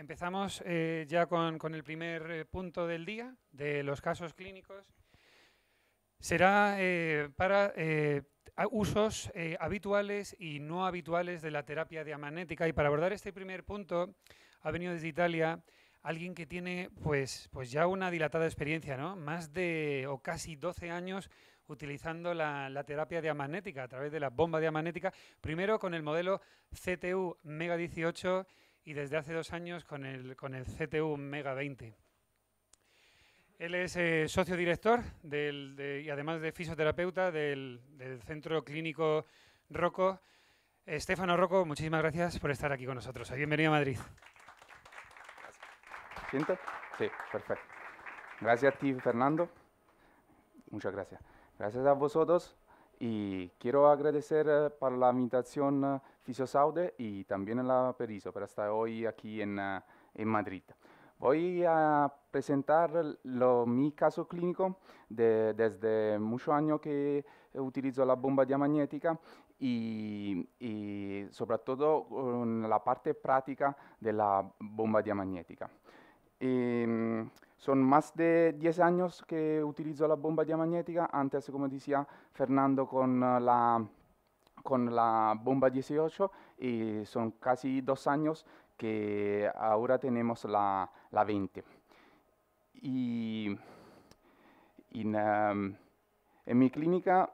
empezamos eh, ya con, el primer eh, punto del día de los casos clínicos. Será eh, para usos habituales y no habituales de la terapia diamagnética. Y para abordar este primer punto ha venido desde Italia alguien que tiene pues, pues ya una dilatada experiencia, ¿no? más de o casi 12 años utilizando la, la, terapia diamagnética a través de la bomba diamagnética, primero con el modelo CTU Mega 18 y desde hace dos años con el, con el CTU Mega 20. Él es eh, socio director y además de fisioterapeuta del, Centro Clínico Rocco. Estefano Rocco, muchísimas gracias por estar aquí con nosotros. Bienvenido a Madrid. ¿Siento? Sí, perfecto. Gracias a ti, Fernando. Muchas gracias. Gracias a vosotros y quiero agradecer eh, para por la invitación eh, Fisiosaude y también a la Periso por estar hoy aquí en, eh, en Madrid. Voy a presentar lo, mi caso clínico desde muchos años que utilizo la bomba diamagnética y, sobre todo la parte práctica de la bomba diamagnética. Son más de 10 años que utilizo la bomba diamagnética, antes, como decía Fernando, con ah, la, con la bomba 18 y son casi dos años que ahora tenemos la, la 20. Y em, en mi clínica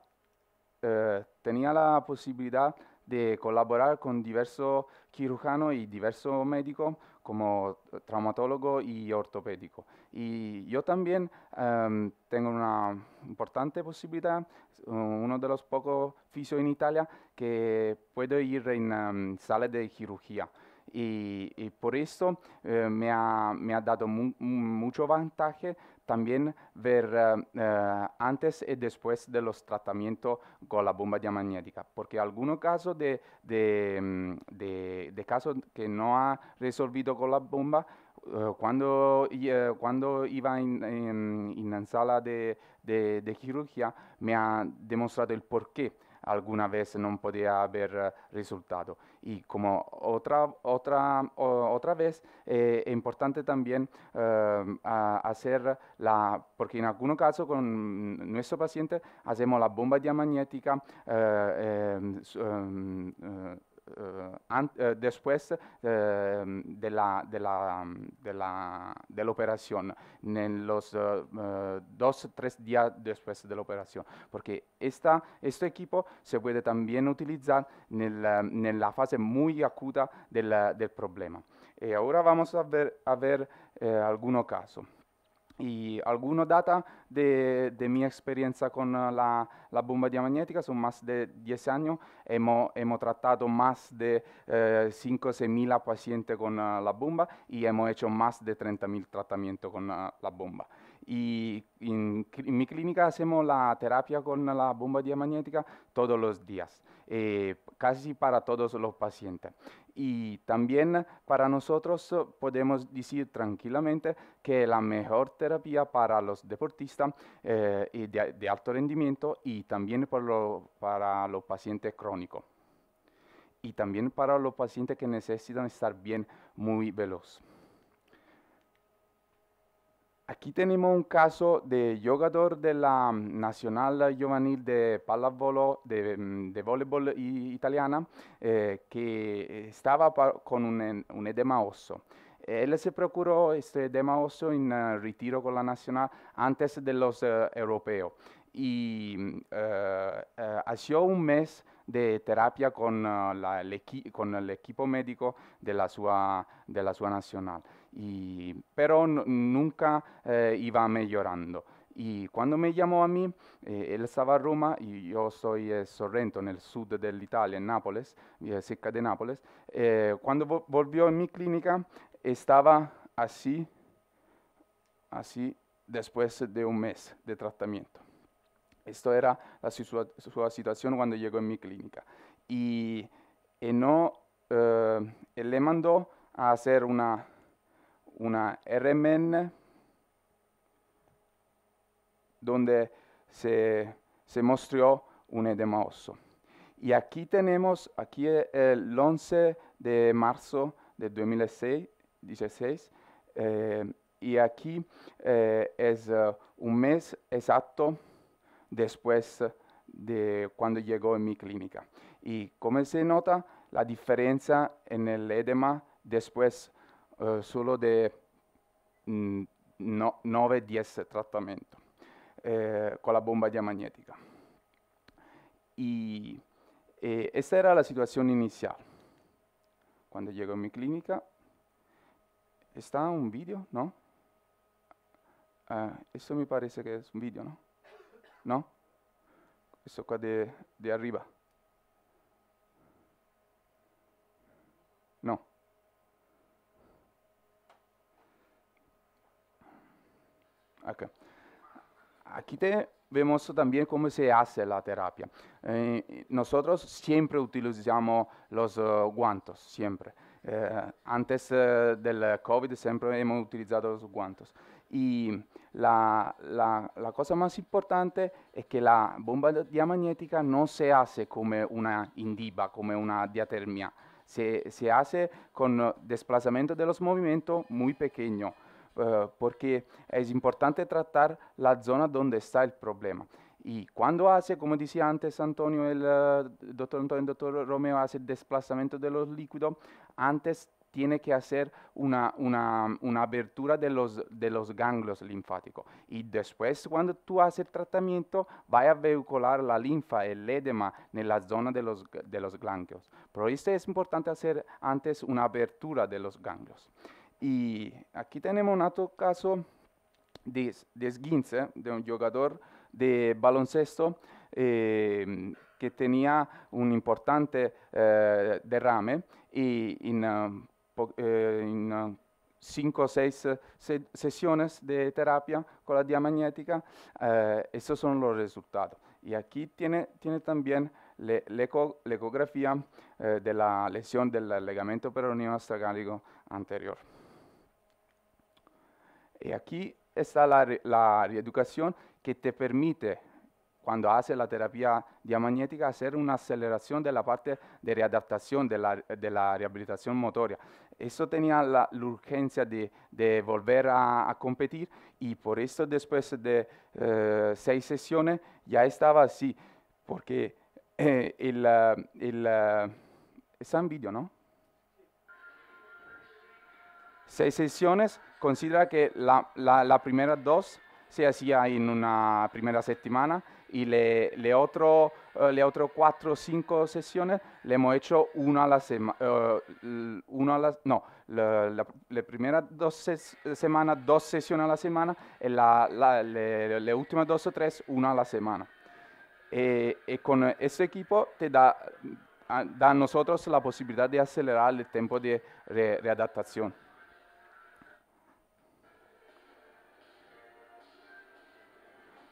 eh, tenía la posibilidad de colaborar con diversos cirujanos y diversos médicos como eh, traumatólogo y ortopédico. Y yo también em, tengo una importante posibilidad, uno de los pocos fisios en Italia que puedo ir en em, sala de cirugía. Y, por eso eh, me, ha, me, ha, dado mucho ventaja también ver eh, eh, antes y después de los tratamientos con la bomba diamagnética, porque algunos casos de, mm, de, de, casos que no ha resolvido con la bomba, eh, cuando, iba en, la sala de, de cirugía, me ha demostrado el por qué alguna vez no podía haber resultado. Y como otra, otra, otra vez, es eh, importante también eh, hacer la, porque en algunos casos con nuestro paciente hacemos la bomba diamagnética. Eh, eh, eh, después eh, de la, de la, de la, operación, en los dos, tres días después de la operación, porque este equipo se puede también utilizar en la fase muy acuta del, del, problema. Y ahora vamos a ver, a ver algunos casos. Y algunos datos de, de, mi experiencia con ah, la, la, bomba diamagnética son más de 10 años. Hemos, tratado más de 5 o 6 mil pacientes con ah, la bomba y hemos hecho más de 30 mil tratamientos con ah, la bomba. Y en mi clínica hacemos la terapia con la bomba diamagnética todos los días. Eh, casi para todos los pacientes. Y también para nosotros eh, podemos decir tranquilamente que la mejor terapia para los deportistas eh, de, alto rendimiento y también para los pacientes crónicos. Y también para los pacientes que necesitan estar bien muy veloz. Aquí tenemos un caso de jugador de la mm, Nacional Juvenil de Pallavolo, de, mm, voleibol italiana, eh, que estaba con un, edema e oso. Él se procuró este edema oso en eh, retiro con la Nacional antes de los eh, europeos y mm, hacía un mes de terapia con, el, equipo médico de la sua, de la sua Nacional y, pero nunca eh, iba mejorando. Y cuando me llamó a mí, eh, él estaba en Roma, y yo soy eh, Sorrento, en el sur de Italia, en Nápoles, cerca de Nápoles. cuando volvió a mi clínica, estaba así, así, después de un mes de tratamiento. Esto era la su, situación cuando llegó en mi clínica. Y, no, le mandó a hacer una una RMN donde se, se mostró un edema oso. Y aquí tenemos, aquí e, el 11 de marzo de 2016, eh, y aquí eh, es eh, un mes exacto después de cuando llegó en mi clínica. Y como se nota, la diferencia en el edema después Eh, solo mm, di 9-10 trattamento eh, con la bomba diamagnetica. E, e, questa era la situazione iniziale. Quando llego in mia clinica, sta un video, no? Questo eh, mi pare che è un video, no? No? Questo qua di arriva. Acá. Aquí te vemos también cómo se hace la terapia. Eh, nosotros siempre utilizamos los uh, guantos, siempre. Eh, antes uh, del COVID siempre hemos utilizado los guantos. Y la, la, la, cosa más importante es que la bomba diamagnética no se hace como una indiba, como una diatermia. Se, se hace con eh, desplazamiento de los movimientos muy pequeño. Eh, porque es importante tratar la zona donde está el problema. Y cuando hace, como decía antes Antonio, el eh, doctor Antonio, el doctor Romeo, hace el desplazamiento de los líquidos, antes tiene que hacer una, una, una abertura de los, de los ganglios linfáticos. Y después, cuando tú haces el tratamiento, va a vehicular la linfa, el edema, en la zona de los, de los ganglios. Por eso es importante hacer antes una abertura de los ganglios. Y aquí tenemos un otro caso de, de de un jugador de baloncesto eh, que tenía un importante eh, derrame y en, eh, cinco o seis sesiones de terapia con la diamagnética, esos son los resultados. Y aquí tiene, también la ecografía de la lesión del ligamento peroneo astragalico anterior. Y aquí está la, la reeducación que te permite, cuando haces la terapia diamagnética, hacer una aceleración de la parte de readaptación de la, de la rehabilitación motoria. Eso tenía la, urgencia de, volver a, competir y por eso después de eh, seis sesiones ya estaba así, porque eh, el, eh, el, está vídeo, ¿no? Seis sesiones Considera que la, la, primera dos se hacía en una primera semana y le, le otro, eh, le cuatro o cinco sesiones le hemos hecho una a la semana, eh, a no, la, primeras dos semanas, dos sesiones a la semana y la, la últimas dos o tres, una a la semana. Y, eh, con ese equipo te da, a, da nosotros la posibilidad de acelerar el tiempo de readaptación.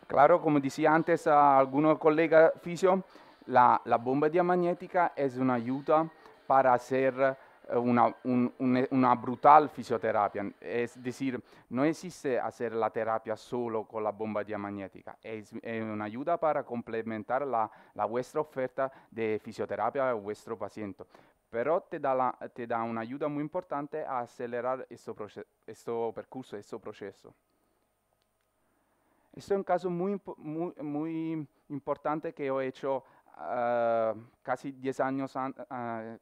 Claro, como decía antes a algunos colegas fisio, la, bomba diamagnética es una ayuda para hacer eh, una, brutal fisioterapia. Es decir, no existe hacer la terapia solo con la bomba diamagnética. Es, una ayuda para complementar la, vuestra oferta de fisioterapia a vuestro paciente. Pero te da, una ayuda muy importante a acelerar este, este percurso, este proceso. Esto es un caso muy, muy, importante que he hecho ah, casi 10 años, ah, ah,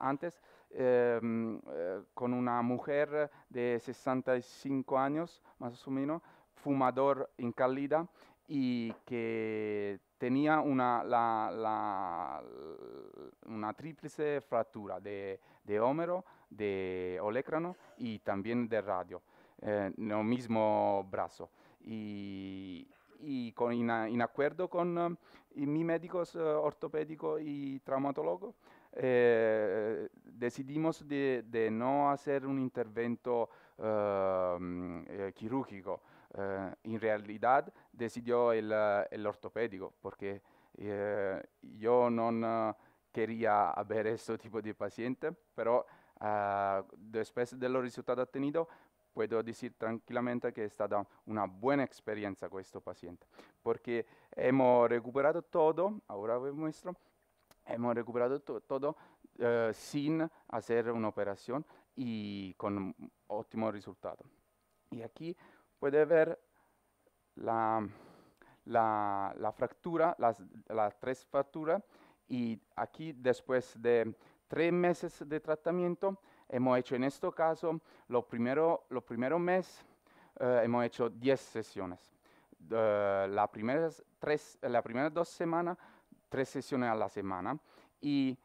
antes em, eh, con una mujer de 65 años, más o menos, fumador en Calida y que tenía una, tríplice fractura de, de, de olecrano y también de radio. Eh, en el mismo brazo. Y, con, en, acuerdo con um, mi médico médicos eh, y traumatólogo eh, decidimos de, no hacer un intervento um, quirúrgico. en realidad decidió el, el ortopédico porque yo no quería haber este tipo de paciente, pero ah, después de los resultados obtenidos puedo decir tranquilamente que ha estado una buena experiencia con este paciente, porque hemos recuperado todo, ahora os muestro, hemos recuperado todo eh, sin hacer una operación y con óptimo resultado. Y aquí puede ver la, la, la fractura, las, las tres fracturas, y aquí después de tres meses de tratamiento hemos hecho en este caso, los primeros meses eh, hemos hecho 10 sesiones. Eh, las primeras, tres, dos semanas, tres sesiones a la semana. Y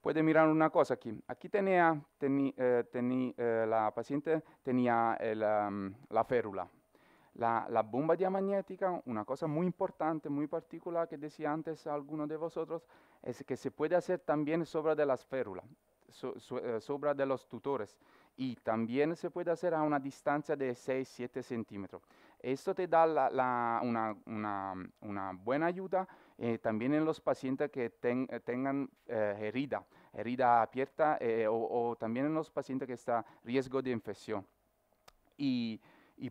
puede mirar una cosa aquí. Aquí tenía, eh, la paciente tenía um, la férula. La, la, bomba diamagnética, una cosa muy importante, muy particular que decía antes alguno de vosotros, es que se puede hacer también sobre de las férulas so, eh, sobra de los tutores y también se puede hacer a una distancia de 6-7 centímetros. Esto te da una, buena ayuda eh, también en los pacientes que eh, tengan herida, herida abierta o, también en los pacientes que están riesgo de infección. Y,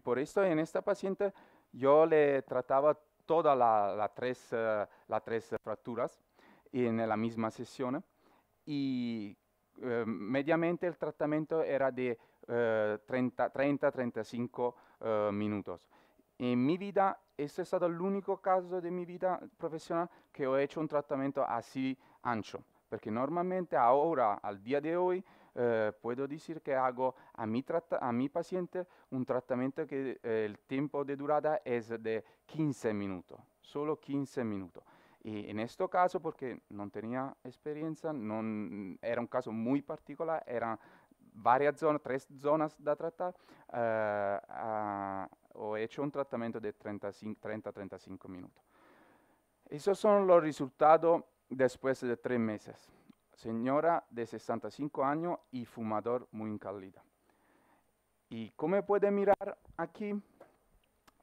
por esto en esta paciente yo le trataba todas las tres, tres, fracturas en la misma sesión y Ehm, mediamente il trattamento era di eh, 30-35 eh, minutos. In mia vita, questo è stato el único caso de mia vita professionale che ho fatto un trattamento così ancho, Perché normalmente ahora, al día de hoy, eh, puedo decir que hago a mio a mi paciente un trattamento che eh, el tiempo de durada es de 15 minuti. solo 15 minuti. Y eh, en este caso, porque no tenía experiencia, no era un caso muy particular, eran varias zonas, tres zonas de tratar, eh, he hecho un tratamiento de 30-35 minutos. Esos son los resultados después de tres meses. Señora de 65 años y fumador muy encalida. Y como puede mirar aquí,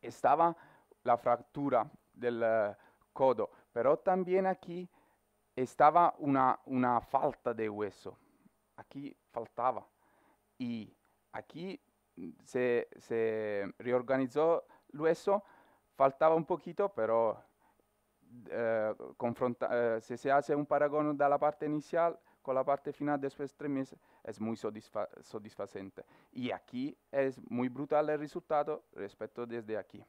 estaba la fractura del eh, codo. Pero también aquí estaba una, una falta de hueso. Aquí faltaba. Y aquí se, reorganizó el hueso, faltaba un poquito, pero eh, eh, si se hace un paragono de la parte inicial con la parte final después de tres meses, es muy satisfacente. Y aquí es muy brutal el resultado respecto desde aquí.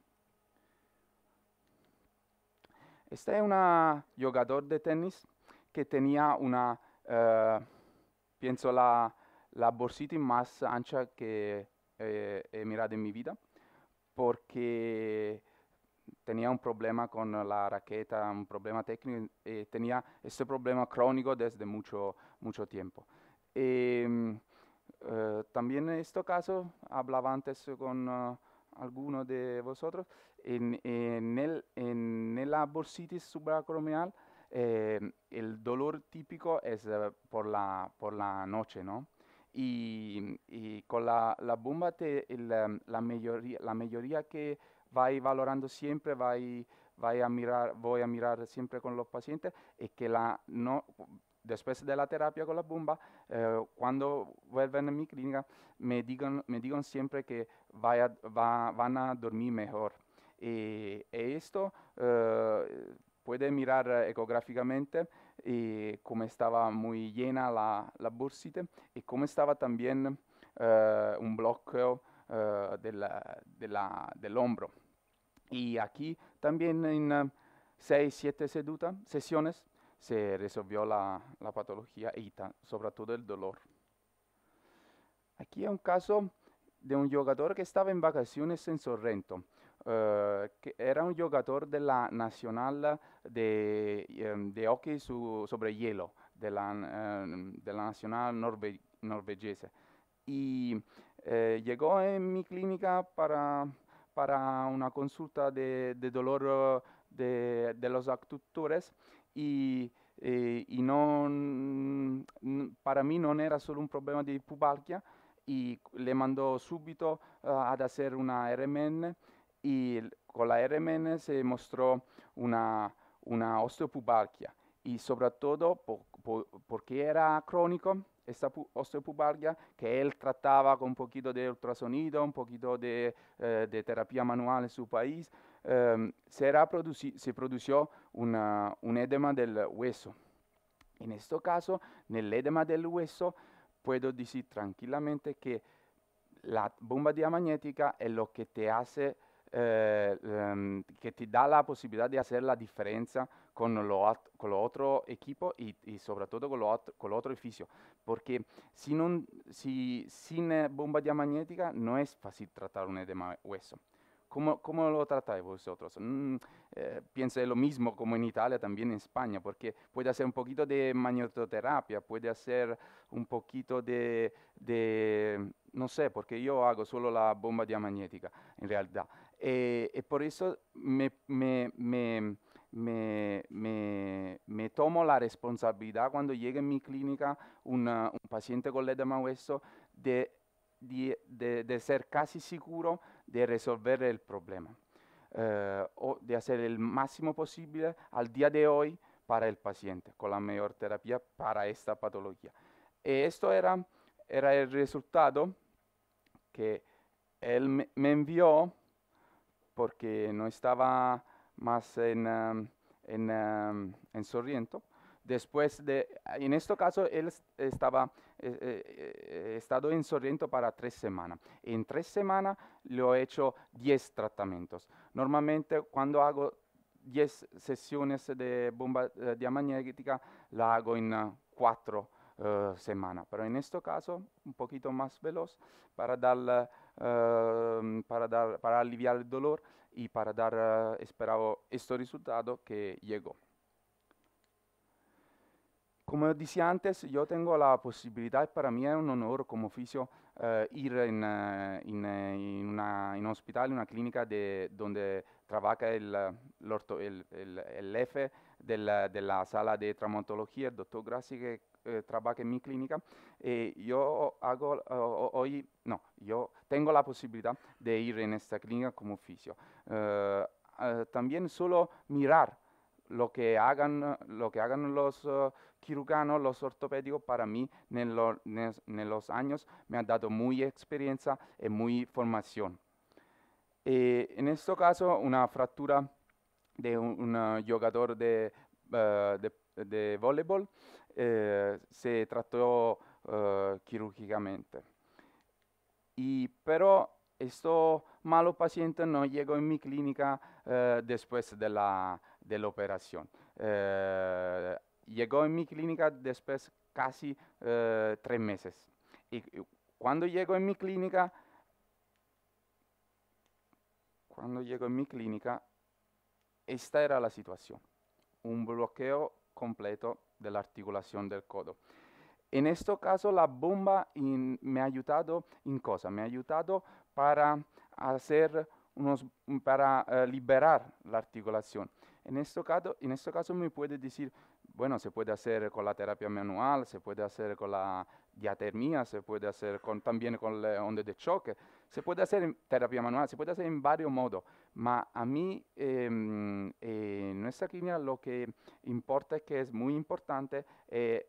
Este es un jugador de tenis que tenía una, eh, pienso, la, la, bolsita más ancha que eh, he mirado en mi vida, porque tenía un problema con la raqueta, un problema técnico, y eh, tenía este problema crónico desde mucho, mucho tiempo. Em, también en este caso hablaba antes con alguno de vosotros, en, la bursitis subacromial eh, el dolor típico es eh, por, la, por la noche, ¿no? Y, con la, la bomba, te, la, mayoría, la mayoría que vais valorando siempre, a mirar, voy a mirar siempre con los pacientes, es que la, no, después de la terapia con la bomba, eh, cuando vuelven a mi clínica, me digan, me digan siempre que vaya, van a dormir mejor. Y, esto eh, puede mirar ecográficamente y cómo estaba muy llena la, la bursita y cómo estaba también eh, un bloqueo del hombro. Y aquí también en 6-7 sesiones se resolvió la, patología y sobre todo el dolor. Aquí hay un caso de un jugador que estaba en vacaciones en Sorrento. Eh, que era un jugador de la Nacional de, em, hockey sobre hielo, de la, em, Nacional norve Y eh, llegó en mi clínica para, una consulta de, dolor eh, de, los actutores i, e, i non, per me non era solo un problema di pubalchia, le mandò subito uh, ad essere una RMN e con la RMN si mostrò una, una osteopubalchia e soprattutto po, po, perché era cronico questa osteopubalgia che él trattava con un pochino di ultrasonido, un pochino di eh, terapia manuale sul paese eh, se, era produci- se produció una, un edema del hueso. In questo caso, nel edema del hueso, puedo dire tranquillamente che la bomba diamagnética è lo che ti hace, eh, um, que la possibilità di fare la differenza con lo, con lo otro equipo e, y sobre con lo, otro, con lo otro edificio. Porque sin, si, sin eh, bomba diamagnética non è facile trattare un edema hueso. ¿Cómo, lo tratáis vosotros? Mm, eh, lo mismo como en Italia, también en España, porque puede hacer un poquito de magnetoterapia, puede hacer un poquito de, no sé, porque yo hago solo la bomba diamagnética, en realidad. y eh, por eso me, me, me me, tomo la responsabilidad cuando llegue a mi clínica un paciente con ledema hueso de, de, de, de, ser casi seguro de resolver el problema eh, o de hacer el máximo posible al día de hoy para el paciente, con la mejor terapia para esta patología. Y esto era, era el resultado que él me envió porque no estaba más en, em, en em, Después de, ah, en este caso, él estaba eh, eh, eh, estado en Sorrento para tres semanas. En tres semanas le he hecho 10 tratamientos. Normalmente cuando hago 10 sesiones de bomba diamagnética, la hago en ah, cuatro semanas. Pero en este caso, un poquito más veloz para dar... para, aliviar el dolor y para dar, esperaba este resultado que llegó. Como decía antes, yo tengo la posibilidad, para mí es un honor como oficio eh, ir eh, eh, en, un hospital, en una clínica de, donde trabaja el, el, de la, sala de traumatología, el doctor Grassi, que trabaja en mi clínica. Y yo hago hoy, no, yo tengo la posibilidad de ir en esta clínica como oficio. también solo mirar lo que hagan, lo que hagan los uh, los ortopédicos, para mí en, en, los años me han dado muy experiencia y muy formación. Eh, en este caso, una fractura de un, eh, jugador de, de, de voleibol se trató quirúrgicamente. Y, pero estos malo paciente no llegó en mi clínica eh, después de la, de la operación. Eh, llegó en mi clínica después casi eh, tres meses. Y cuando llegó en mi clínica, cuando llegó en mi clínica, esta era la situación. Un bloqueo completo de la articulación del codo. En este caso, la bomba me ha ayudado en cosa, me ha ayudado para hacer mm, para eh, liberar la articulación. En este, caso, en este caso me puede decir, bueno, se puede hacer con la terapia manual, se puede hacer con la diatermia, se puede hacer también con la onda de choque, se puede hacer en terapia manual, se puede hacer en varios modos, pero a mí en nuestra clínica lo que importa es que es muy importante eh,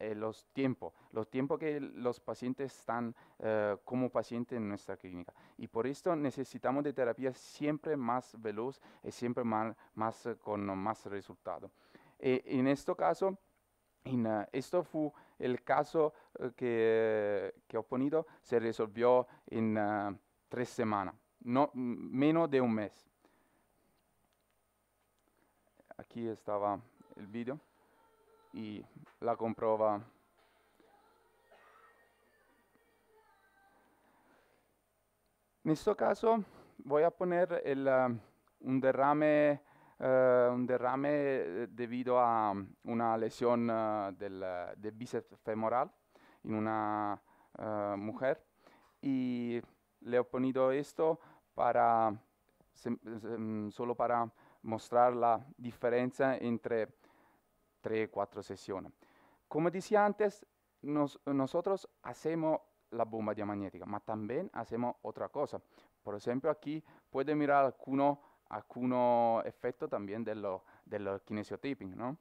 eh, los tiempos, los tiempos que los pacientes están eh, como pacientes en nuestra clínica. Y por esto necesitamos de terapia siempre más veloz y siempre más, más con más resultado. en este caso, esto fue el caso eh, que, he oponido se resolvió en ah, tres semanas, no, menos de un mes. Aquí estaba el video y la comproba. En este caso voy a poner ah, un derrame eh, un derrame eh, debido a mm, una lesión eh, del, bíceps femoral en una mujer y le he ponido esto para solo para mostrar la diferencia entre tres cuatro sesiones. Como decía antes, nosotros hacemos la bomba diamagnética, pero también hacemos otra cosa. Por ejemplo, aquí puede mirar algunos algunos efectos también de los de ¿no?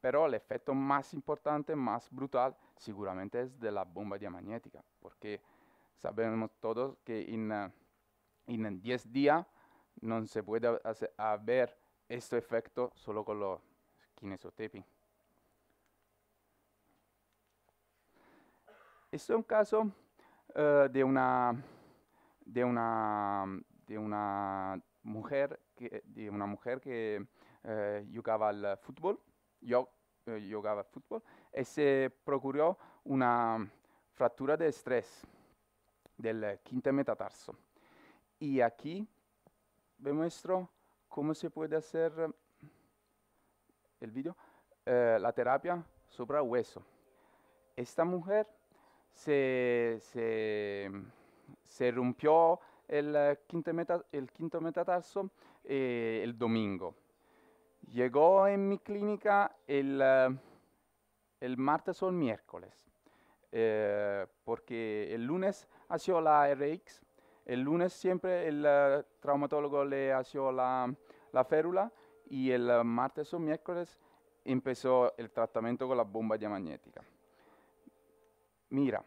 Pero el efecto más importante, más brutal, seguramente es de la bomba diamagnética, porque sabemos todos que en, 10 ah, días no se puede hacer, ver este efecto solo con los kinesiotaping. Este es un caso eh, de una, de una, de una mujer que, de una mujer que eh, jugaba al fútbol, yo eh, jugaba al fútbol, y se procuró una fractura de estrés del quinto metatarso. Y aquí demuestro cómo se puede hacer eh, el vídeo, la terapia sobre hueso. Esta mujer se, se, se rompió el eh, quinto, meta, el quinto metatarso eh, el domingo. Llegó en mi clínica el, eh, el martes o el miércoles, porque el lunes hacía la RX, el lunes siempre el traumatólogo le hacía la, la férula y el martes o miércoles empezó el tratamiento con la bomba diamagnética. Mira,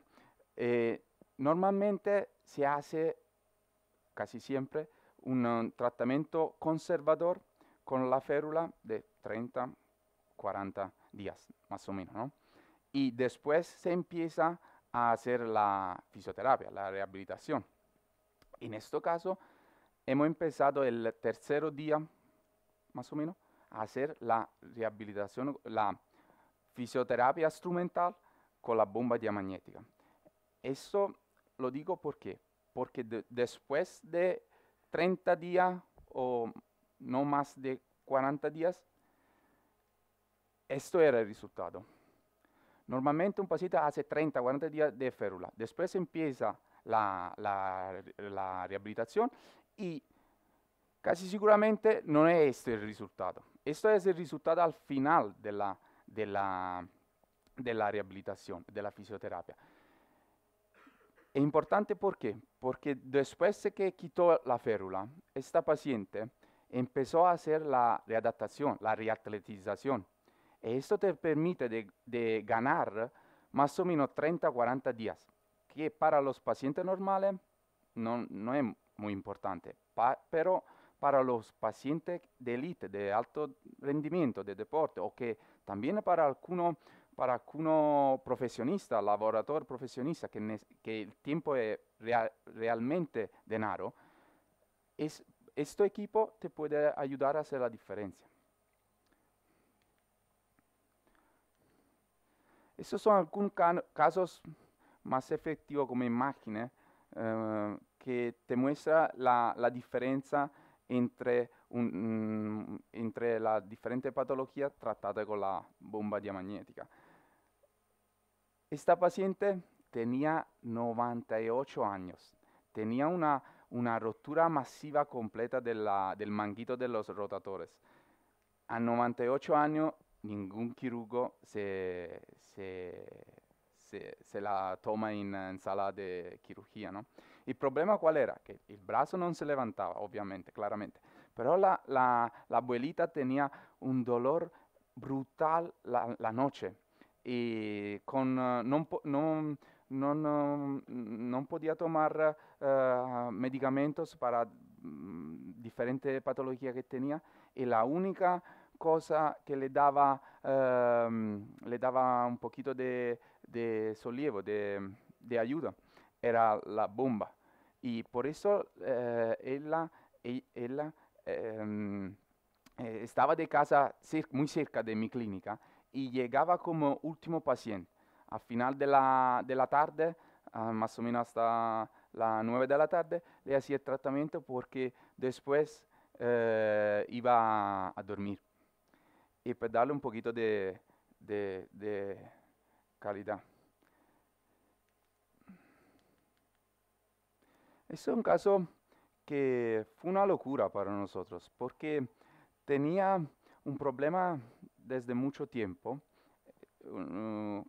normalmente se hace casi siempre, un tratamiento conservador con la férula de 30, 40 días, más o menos, Y después se empieza a hacer la fisioterapia, la rehabilitación. En este caso, hemos empezado el tercer día, más o menos, a hacer la rehabilitación, la fisioterapia instrumental con la bomba diamagnética. Esto lo digo porque porque después de 30 días o no más de 40 días, esto era el resultado. Normalmente un paciente hace 30, 40 días de férula, después empieza la, rehabilitación y casi seguramente no es este el resultado. Esto es el resultado al final de la rehabilitación, de la fisioterapia. Es importante ¿por porque después de que quitó la férula, esta paciente empezó a hacer la readaptación, la reatletización. Esto te permite de, ganar más o menos 30-40 días, que para los pacientes normales no, no es muy importante, pero para los pacientes de élite, de alto rendimiento, de deporte, o que también para algunos para uno profesionista, laboratorio profesionista, que, el tiempo es realmente denaro, es, este equipo te puede ayudar a hacer la diferencia. Estos son algunos casos más efectivos como imágenes eh, que te muestra la, la diferencia entre Mm, entre las diferentes patologías tratadas con la bomba diamagnética. Esta paciente tenía 98 años, tenía una, una rotura masiva completa de del manguito de los rotadores. A 98 años ningún quirugo se, se, se, la toma en, sala de cirugía. ¿no? El problema cuál era? Que el brazo no se levantaba, obviamente, claramente pero la, la, la abuelita tenía un dolor brutal la, noche y con, eh, podía tomar eh, medicamentos para mm, diferentes patologías que tenía y la única cosa que le daba, em, le daba un poquito de, de de, de, ayuda, era la bomba. Y por eso eh, ella, e, ella Em, eh, estaba de casa muy cerca de mi clínica y llegaba como último paciente. A final de la, de la tarde, ah, más o menos hasta las 9 de la tarde, le hacía el tratamiento porque después eh, iba a dormir. Y para pues darle un poquito de, de, de calidad. Es un caso que fue una locura para nosotros, porque tenía un problema desde mucho tiempo,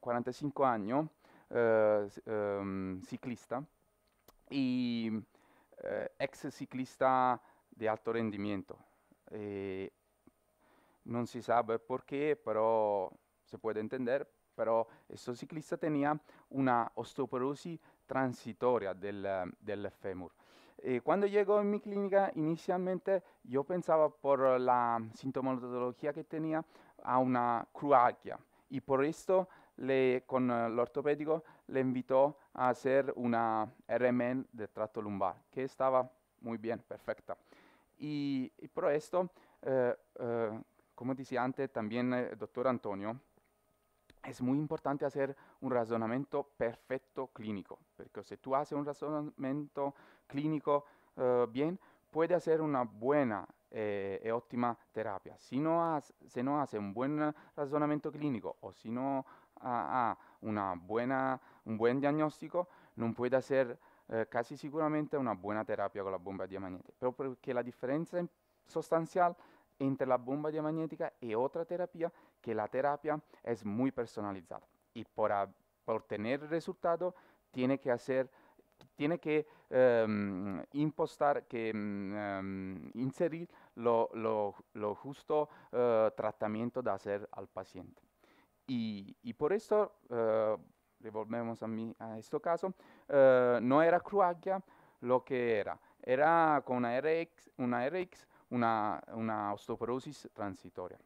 45 años, eh, em, ciclista y eh, ex ciclista de alto rendimiento. Eh, no se sabe por qué, pero se puede entender, pero este ciclista tenía una osteoporosis transitoria del, del fémur eh, cuando llegó en mi clínica, inicialmente yo pensaba por la sintomatología que tenía a una cruaquia y por esto le, con el ortopédico le invitó a hacer una RMN de trato lumbar, que estaba muy bien, perfecta. Y, por esto, eh, eh, como decía antes también el doctor Antonio, es muy importante hacer un razonamiento perfecto clínico, porque si tú haces un razonamiento clínico eh, bien, puede hacer una buena eh, y óptima terapia. Si no, se no hace un buen razonamiento clínico o si no ha ah, ah, una buena, un buen diagnóstico, no puede hacer eh, casi seguramente una buena terapia con la bomba diamagnética. pero porque la diferencia sustancial entre la bomba diamagnética y otra terapia que la terapia es muy personalizada y por obtener resultado tiene que hacer tiene que em, impostar, que em, inserir lo, lo, lo justo eh, tratamiento de hacer al paciente. Y, por esto, uh, a, mí, a este caso, eh, no era Cruagia lo que era, era con una RX, una, RX, una, una osteoporosis transitoria.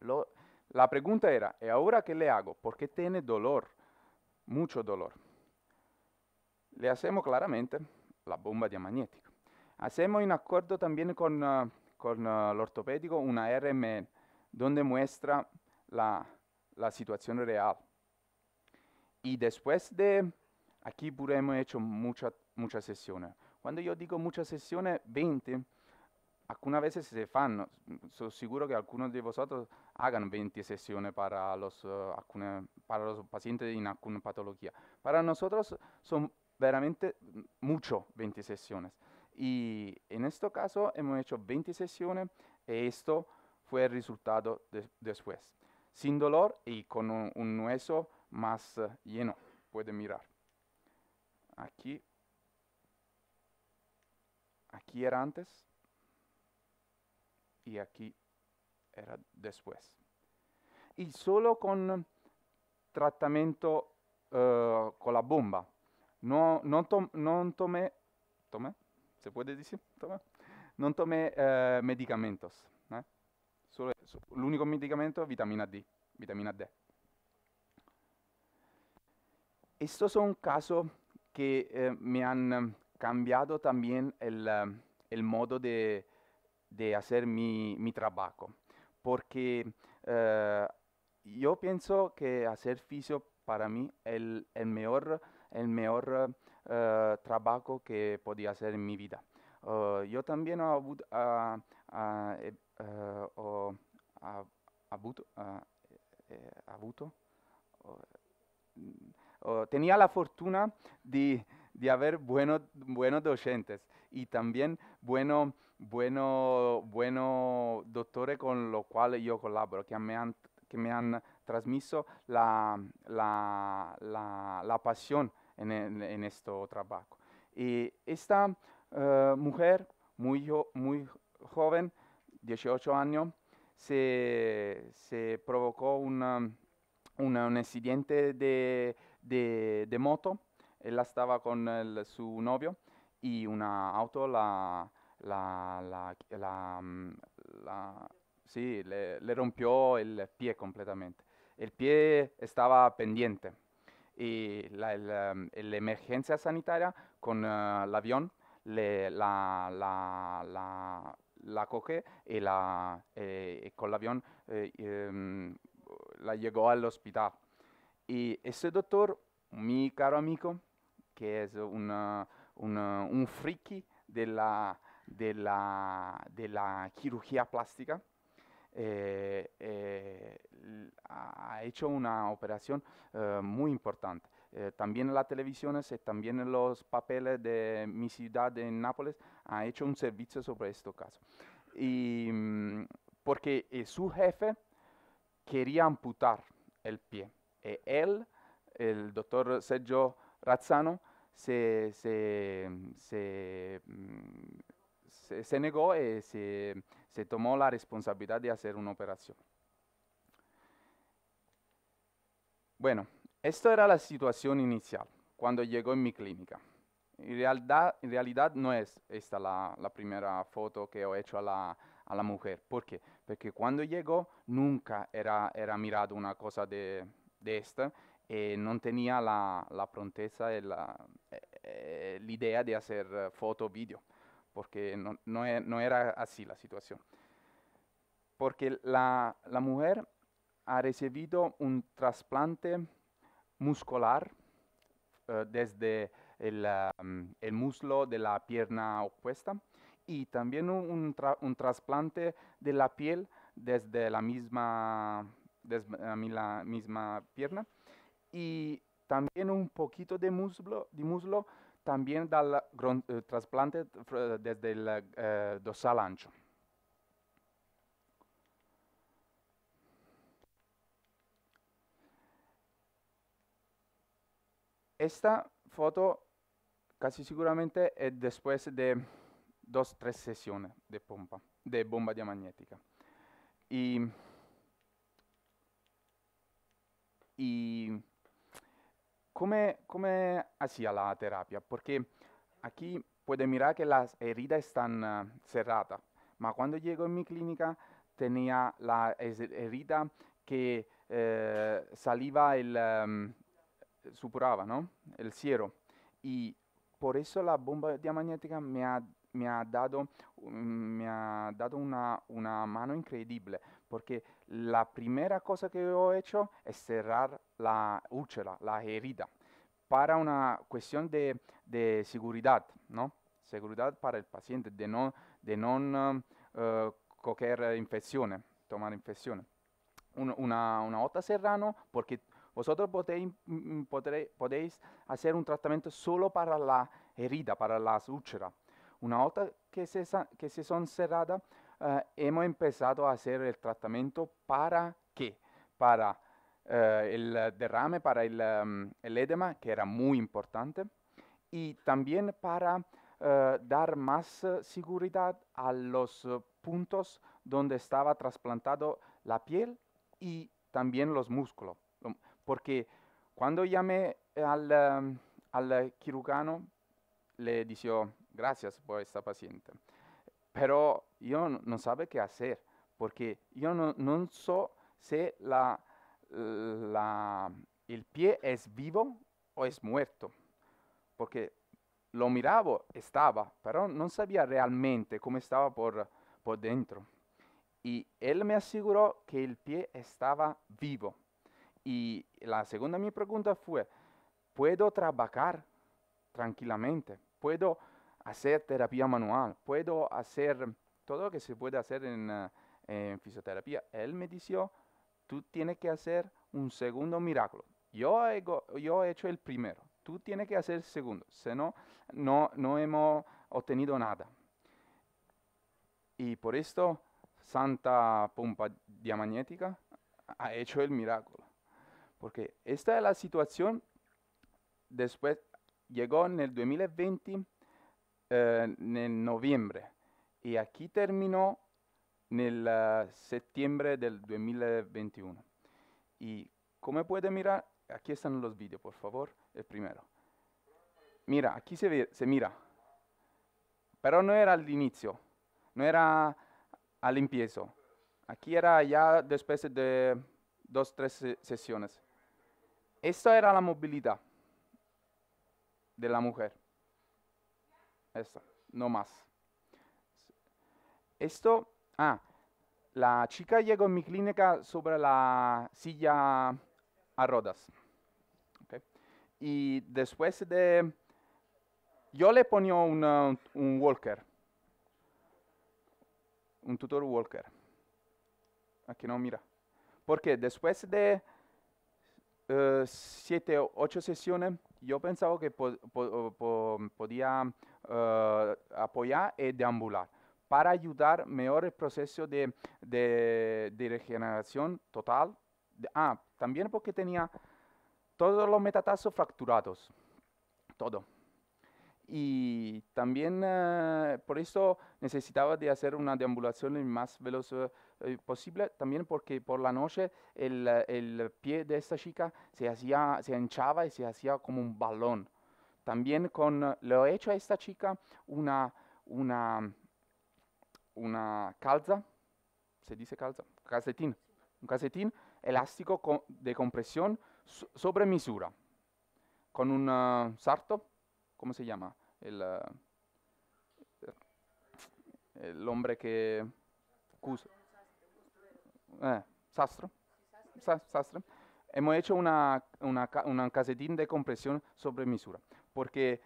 Lo, la pregunta era, ¿y ahora qué le hago? Porque tiene dolor, mucho dolor. Le hacemos claramente la bomba diamagnética. Hacemos en acuerdo también con, ah, con ah, el ortopédico una RM donde muestra la, situación real. Y después de, aquí pura hemos hecho muchas muchas sesiones. Cuando yo digo muchas sesiones, 20, algunas veces se fan estoy seguro que algunos de vosotros hagan 20 sesiones para los, eh, para los pacientes en alguna patología. Para nosotros son veramente mucho 20 sesiones. Y en este caso hemos hecho 20 sesiones y esto fue el resultado después. Sin dolor y con un, hueso más eh, lleno. Pueden mirar. Aquí. Aquí era antes. y aquí era después. Y solo con tratamiento uh, eh, con la bomba. No, no, tom, no tomé, tomé, ¿se puede decir? ¿Tomé? No tomé uh, eh, medicamentos. ¿eh? Solo eso. único medicamento, vitamina D. Vitamina D. Estos son casos que eh, me han cambiado también el, el modo de, de hacer mi, trabajo. Porque eh, yo pienso que hacer fisio para mí el, el mejor, el mejor eh, trabajo que podía hacer en mi vida. yo también tenía la fortuna de, haber buenos, buenos docentes y también buenos bueno bueno doctores con los cuales yo colaboro, que me han, que me han transmitido la, la, la, pasión en, en, este trabajo. Y esta eh, mujer, muy, muy joven, 18 años, se, se provocó un accidente de, de, de moto. Ella estaba con su novio y una auto la, la, la, la, mm, le, rompió el pie completamente. El pie estaba pendiente y la mm, emergencia sanitaria con eh, el avión la, la, la, coge y la, eh, con el avión eh, mm, la llegó al hospital. Y ese doctor, mi caro amigo, que es un friki de la, de la, de cirugía plástica. Eh, eh, ha hecho una operación eh, muy importante. también en las televisiones y también en los papeles de mi ciudad de Nápoles ha hecho un servicio sobre este caso. Mm, porque su jefe quería amputar el pie. Y él, el doctor Sergio Razzano, se, se mm, se, negó y eh, se, tomó la responsabilidad de hacer una operación. Bueno, esta era la situación inicial cuando llegó en mi clínica. En realidad, no es esta la, primera foto que he hecho a la, mujer. ¿Por qué? Porque cuando llegó nunca era, mirado una cosa de, esta y eh, no tenía la, la pronteza y la, eh, idea de hacer foto o vídeo porque no, e, no, era así la situación. Porque la, mujer ha recibido un trasplante muscular eh, desde um, el, muslo de la pierna opuesta y también un, un trasplante de la piel desde la misma, desde la misma pierna y también un poquito de muslo, de muslo también da eh, trasplante eh, desde el dosal eh, dorsal ancho. Esta foto casi seguramente es después de dos, tres sesiones de pompa, de bomba diamagnética. y come, come hacía ah, la terapia? Perché aquí puede mirar que las heridas eh, están uh, cerradas, pero cuando llego en mi clínica tenía la herida eh, che eh, saliva il um, ehm, supuraba, ¿no? El cielo. Y por eso la bomba diamagnetica mi ha, me ha dado, um, mm, ha dado una, una mano incredibile. porque la primera cosa que yo he hecho es cerrar la úlcera, la herida, para una cuestión de, seguridad, ¿no? Seguridad para el paciente, de no, de no mm, eh, coger infecciones, tomar infecciones. Una, una, otra serrano, porque vosotros mm, podéis, hacer un tratamiento solo para la herida, para las úlceras. Una otra que se, que se son cerradas Ah, hemos empezado a hacer el tratamiento para qué? Para eh, el derrame, para el, mm, edema, que era muy importante, y también para eh, dar más eh, seguridad a los puntos donde estaba trasplantado la piel y también los músculos. Porque cuando llamé al, mm, al cirujano, le dijo, gracias por esta paciente. Pero yo no, sabe qué hacer, porque yo no, no so sé la, la, el pie es vivo o es muerto, porque lo miraba, estaba, pero no sabía realmente cómo estaba por, por dentro. Y él me aseguró que el pie estaba vivo. Y la segunda mi pregunta fue, ¿puedo trabajar tranquilamente? ¿Puedo hacer terapia manual? ¿Puedo hacer todo lo que se puede hacer ah, en, fisioterapia. Él me dijo, tú tienes que hacer un segundo milagro. Yo he, yo he hecho el primero, tú tienes que hacer el segundo, si no, no, hemos obtenido nada. Y por esto Santa Pompa Diamagnética ha hecho el milagro. Porque esta es la situación. Después llegó en el 2020, eh, en noviembre y aquí terminó en el septiembre del 2021. Y como puede mirar, aquí están los vídeos, por favor, el primero. Mira, aquí se, se mira, pero no era al inicio, no era al empiezo. Aquí era ya después de dos, tres sesiones. Esta era la movilidad de la mujer. Esta, no más. Esto, ah, la chica llegó a mi clínica sobre la silla a rodas. Y después de, yo le ponía un walker, un tutor walker. Aquí no mira. Porque después de eh, siete o ocho sesiones, yo pensaba que podía eh, apoyar y deambular para ayudar mejor el proceso de, de, regeneración total. Ah, también porque tenía todos los metatarsos fracturados, todo. Y también eh, por eso necesitaba de hacer una deambulación más veloz eh, posible, también porque por la noche el, el, pie de esta chica se, hacía, se hinchaba y se hacía como un balón. También con, eh, le he hecho a esta chica una, una una calza, se dice calza, Casetín, un casetín elástico de compresión sobre misura, con un ah, sarto, ¿cómo se llama? El, ah, el hombre que... Eh, sastro. Hemos hecho una, una, casetín de compresión sobre misura, porque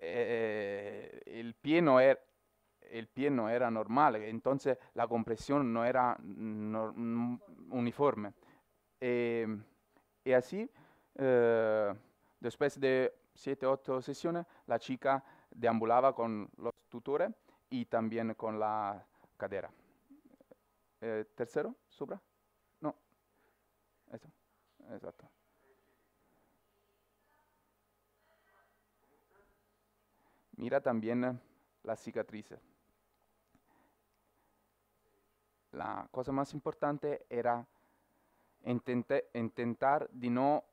eh, el pie no, es el pie no era normal, entonces la compresión no era uniforme. Em, y así, eh, después de siete, ocho sesiones, la chica deambulaba con los tutores y también con la cadera. Eh, ¿Tercero? supra No. Eso. Exacto. Mira también las cicatrices la cosa más importante era intentar de no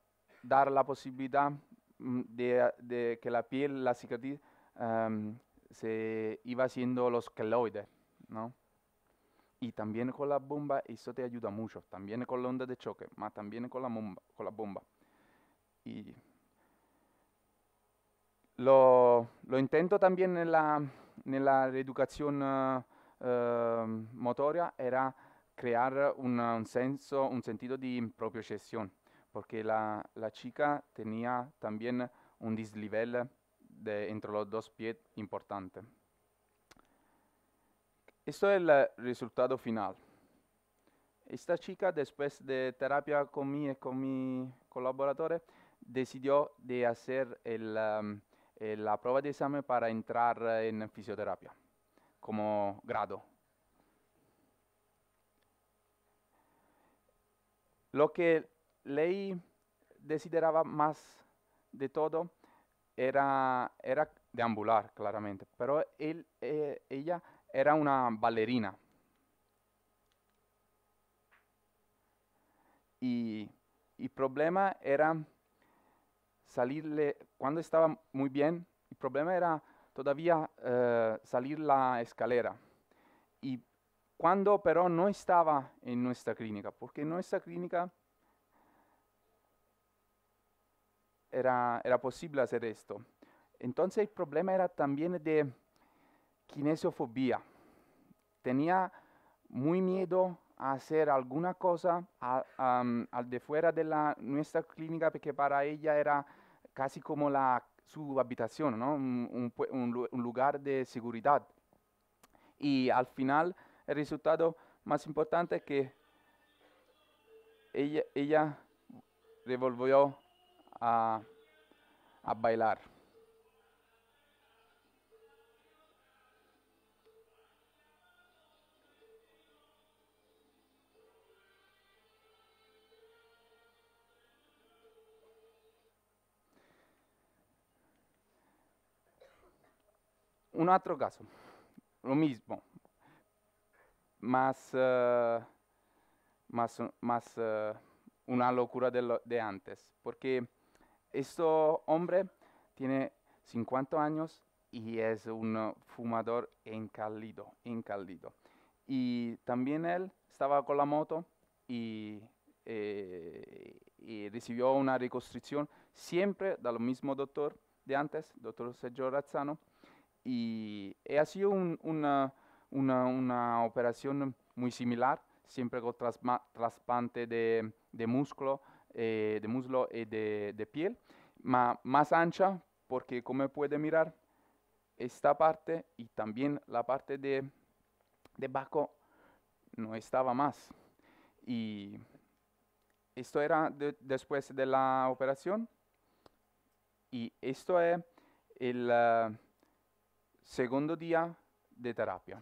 dar la posibilidad mm, de, que la piel, la cicatriz, em, se iba haciendo los queloides, ¿no? Y también con la bomba eso te ayuda mucho, también con la onda de choque, más también con la bomba. Con la bomba. Y lo, intento también en la, en la reeducación ah, Ehm, motora era creare un, un, senso, un sentido de propia sesión, la, la, chica tenía también un desnivel de entre los dos pies importante. Questo è il risultato finale. Questa chica, dopo la terapia con me e con mi colaboradores, decidió de fare um, la prueba de examen para entrar en fisioterapia. como grado. Lo que Ley desideraba más de todo era, era deambular, claramente, pero él, eh, ella era una bailarina. Y el problema era salirle, cuando estaba muy bien, el problema era todavía eh, salir la escalera. Y cuando pero no estaba en nuestra clínica, porque nuestra clínica era, posible hacer esto. Entonces el problema era también de kinesiofobia. Tenía muy miedo a hacer alguna cosa al de fuera de la, nuestra clínica, porque para ella era casi como la su habitación, ¿no? un, lugar de seguridad. Y al final, el resultado más importante es que ella, ella revolvió a bailar. un otro caso, lo mismo, más, eh, más, más eh, una locura de, antes, porque este hombre tiene 50 años y es un fumador encaldido, encaldido. Y también él estaba con la moto y, eh, y recibió una reconstrucción siempre del mismo doctor de antes, doctor Sergio Razzano, y ha sido una, una, operación muy similar, siempre con traspante de, de músculo, eh, de muslo y eh, de, de piel, más más ancha porque como puede mirar, esta parte y también la parte de, de no estaba más. Y esto era después de la operación. Y esto es el, ah, Segundo día de terapia.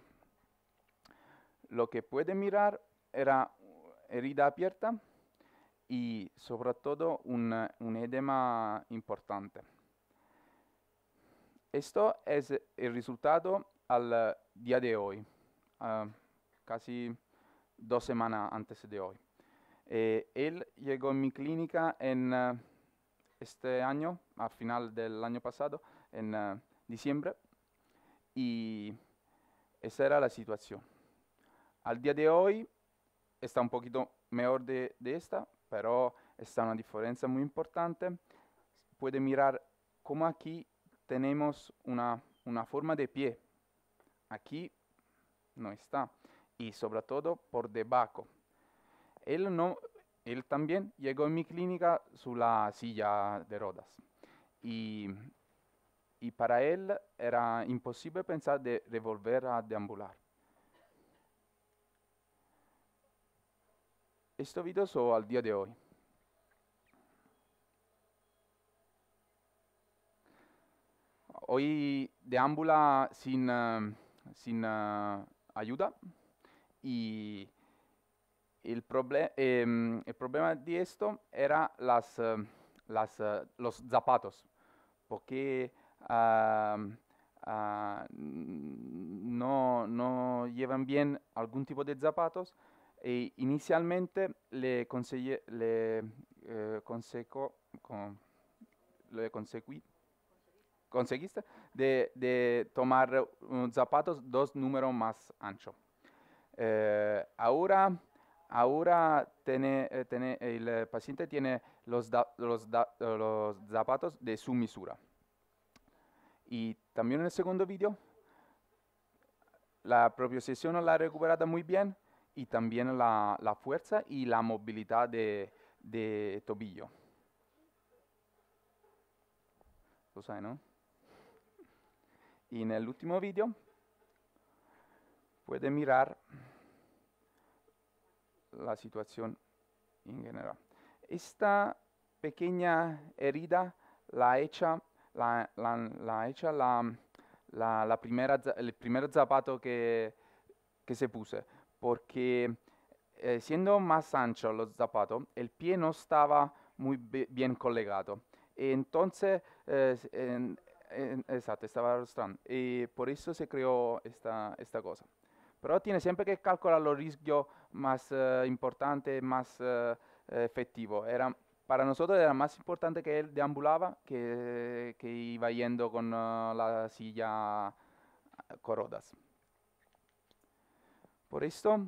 Lo que puede mirar era herida abierta y sobre todo un, edema importante. Esto es el resultado al día de hoy, casi dos semanas antes de hoy. Eh, él llegó a mi clínica en eh, este año, a final del año pasado, en eh, diciembre, y esa era la situación. Al día de hoy está un poquito mejor de, esta, pero está una diferencia muy importante. Puede mirar cómo aquí tenemos una, una forma de pie. Aquí no está. Y sobre todo por debajo. Él, no, él también llegó en mi clínica su la silla de rodas. Y y para él era imposible pensar de, volver a deambular. Estos videos son al día de hoy. Hoy deambula sin, eh, sin eh, ayuda y el, em, el, problema de esto era las, eh, las, los zapatos, porque Ah, ah, no, llevan bien algún tipo de zapatos e inicialmente le, conseguí, le, eh, conseguiste de, tomar zapatos dos números más ancho. Eh, ahora ahora eh, tiene, el paciente tiene los, los zapatos de su misura. Y también en el segundo video, la propiocepción la ha recuperado muy bien y también la, la fuerza y la movilidad de, de tobillo. Lo sabes, ¿no? Y en el último video puede mirar la situación en general. Esta pequeña herida la hecha la, la, la hecha la, la, la, primera, el primer zapato que, que se puse, porque eh, siendo más ancho los zapatos, el pie no estaba muy bien colgado. Entonces, eh, en, en, exacto, estaba arrastrando. Y por eso se creó esta, esta cosa. Pero tiene siempre que calcular los riesgos más eh, importantes, más eh, efectivos. para nosotros era más importante que él deambulaba que, iba yendo con ah, la silla ah, con rodas. Por esto,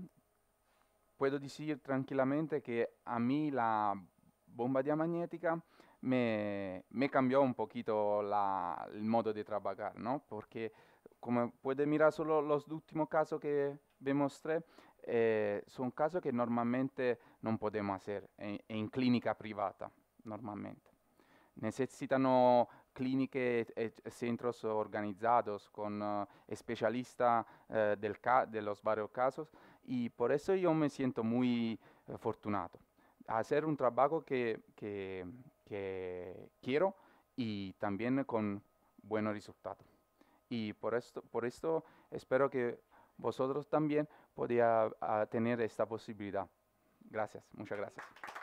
puedo decir tranquilamente que a mí la bomba diamagnética me, cambió un poquito el modo de trabajar, ¿no? Porque como puede mirar solo los últimos casos que vemos tres, eh, son casos que normalmente no podemos hacer en clínica privada, normalmente. Necesitan clínicas y eh, centros organizados con eh, especialistas del de los varios casos y por eso yo me siento muy uh, afortunado. Hacer un trabajo que, que, que, quiero y también con buenos resultados. Y por esto, por esto espero que vosotros también podía ah, tener esta posibilidad. Gracias, muchas gracias.